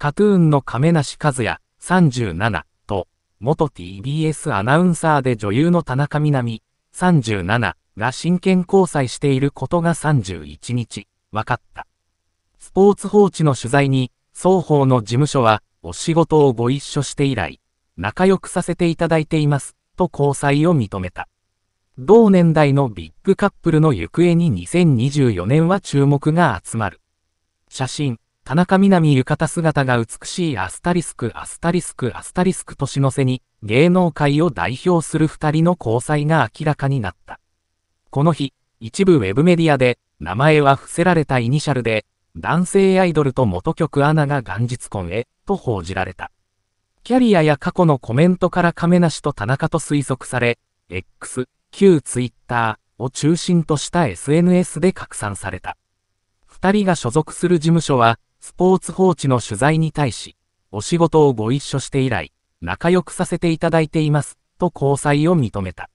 カトゥーンの亀梨和也、37と、元 TBS アナウンサーで女優の田中みな実、37が真剣交際していることが31日、分かった。スポーツ報知の取材に、双方の事務所は、お仕事をご一緒して以来、仲良くさせていただいています、と交際を認めた。同年代のビッグカップルの行方に2024年は注目が集まる。写真。田中みなみ浴衣姿が美しいアスタリスクアスタリスクアスタリスク年の瀬に芸能界を代表する二人の交際が明らかになった。この日、一部ウェブメディアで名前は伏せられたイニシャルで男性アイドルと元曲アナが元日婚へと報じられた。キャリアや過去のコメントから亀梨と田中と推測され、X、旧 Twitter を中心とした SNS で拡散された。二人が所属する事務所は、スポーツ報知の取材に対し、お仕事をご一緒して以来、仲良くさせていただいています、と交際を認めた。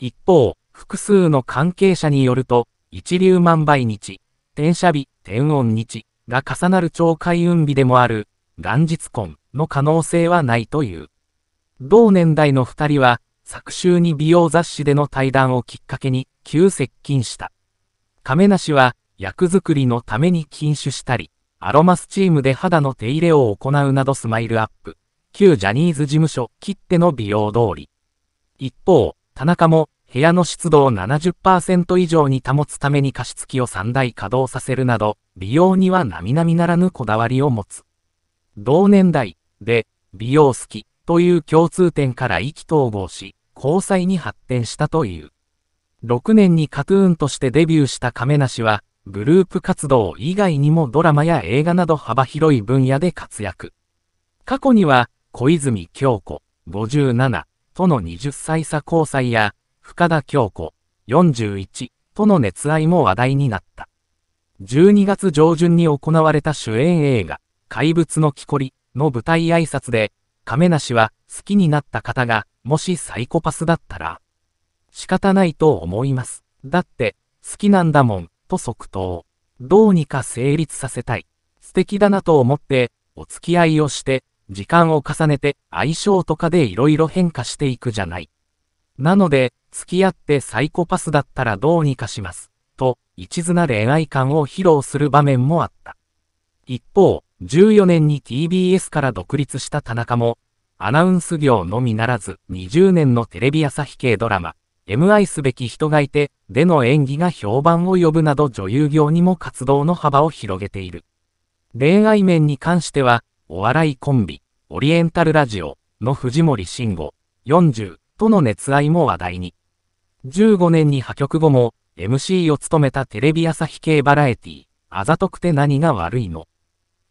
一方、複数の関係者によると、一粒万倍日、転写日、転音日が重なる超開運日でもある、元日婚の可能性はないという。同年代の二人は、昨週に美容雑誌での対談をきっかけに急接近した。亀梨は、役作りのために禁酒したり、アロマスチームで肌の手入れを行うなどスマイルアップ。旧ジャニーズ事務所切っての美容通り。一方、田中も部屋の湿度を70%以上に保つために加湿器を3台稼働させるなど、美容には並々ならぬこだわりを持つ。同年代で美容好きという共通点から意気投合し、交際に発展したという。6年にカトゥーンとしてデビューした亀梨は、グループ活動以外にもドラマや映画など幅広い分野で活躍。過去には、小泉京子、57、との20歳差交際や、深田京子、41、との熱愛も話題になった。12月上旬に行われた主演映画、怪物の木こりの舞台挨拶で、亀梨は好きになった方が、もしサイコパスだったら、仕方ないと思います。だって、好きなんだもん、と即答。どうにか成立させたい。素敵だなと思って、お付き合いをして、時間を重ねて相性とかで色々変化していくじゃない。なので、付き合ってサイコパスだったらどうにかします。と、一途な恋愛感を披露する場面もあった。一方、14年に TBS から独立した田中も、アナウンス業のみならず20年のテレビ朝日系ドラマ、MI すべき人がいて、での演技が評判を呼ぶなど女優業にも活動の幅を広げている。恋愛面に関しては、お笑いコンビ、オリエンタルラジオの藤森慎吾、40との熱愛も話題に。15年に破局後も、MC を務めたテレビ朝日系バラエティ、あざとくて何が悪いの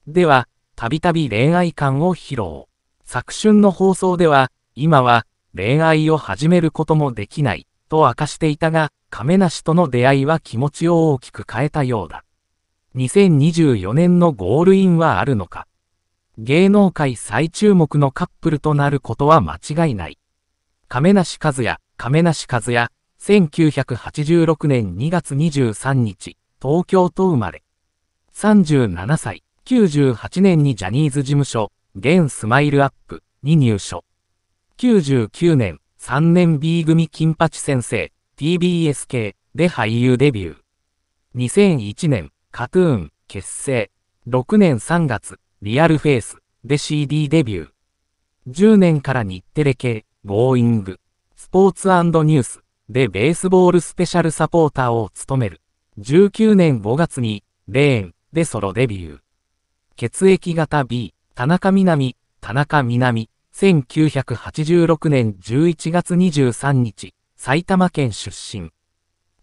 では、たびたび恋愛観を披露。昨春の放送では、今は、恋愛を始めることもできない。と明かしていたが、亀梨との出会いは気持ちを大きく変えたようだ。2024年のゴールインはあるのか芸能界最注目のカップルとなることは間違いない。亀梨和也、亀梨和也、1986年2月23日、東京と生まれ。37歳、98年にジャニーズ事務所、現スマイルアップに入所。99年、3年 B 組金八先生、TBS 系で俳優デビュー。2001年、カトゥーン結成。6年3月、リアルフェイスで CD デビュー。10年から日テレ系、ボーイング、スポーツニュースでベースボールスペシャルサポーターを務める。19年5月に、レーンでソロデビュー。血液型 B、田中みなみ、田中みなみ1986年11月23日、埼玉県出身。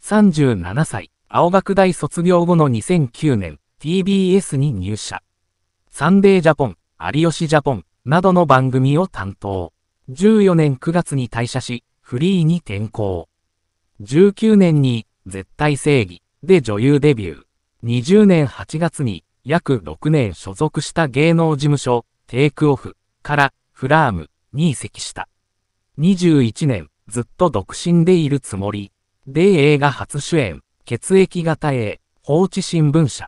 37歳、青学大卒業後の2009年、TBS に入社。サンデージャポン、有吉ジャポン、などの番組を担当。14年9月に退社し、フリーに転向。19年に、絶対正義、で女優デビュー。20年8月に、約6年所属した芸能事務所、テイクオフ、から、フラームに移籍した。21年、ずっと独身でいるつもり。で映画初主演、血液型 A、放置新聞社。